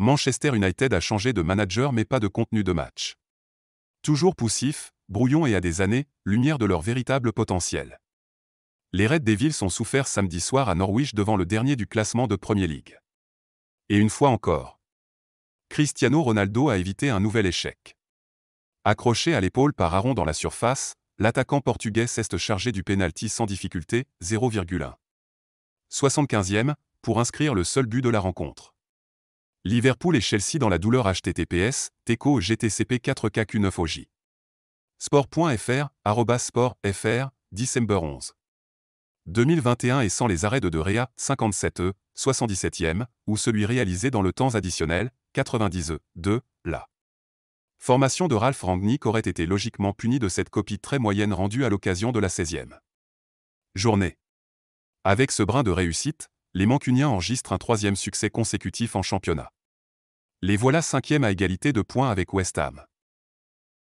Manchester United a changé de manager mais pas de contenu de match. Toujours poussif, brouillon et à des années, lumière de leur véritable potentiel. Les des villes sont souffert samedi soir à Norwich devant le dernier du classement de Premier League. Et une fois encore. Cristiano Ronaldo a évité un nouvel échec. Accroché à l'épaule par Aaron dans la surface, l'attaquant portugais s'est chargé du pénalty sans difficulté, 0,1. 75e, pour inscrire le seul but de la rencontre. Liverpool et Chelsea dans la douleur HTTPS, TECO GTCP 4KQ9OJ. Sport.fr, arroba fr, décembre 11. 2021 et sans les arrêts de Réa 57E, 77e, ou celui réalisé dans le temps additionnel, 90 e 2, la. Formation de Ralph Rangnick aurait été logiquement punie de cette copie très moyenne rendue à l'occasion de la 16e journée. Avec ce brin de réussite, les Mancuniens enregistrent un troisième succès consécutif en championnat. Les voilà cinquièmes à égalité de points avec West Ham.